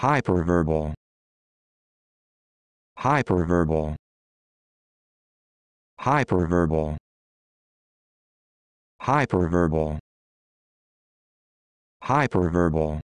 hyperverbal hyperverbal hyperverbal hyperverbal hyperverbal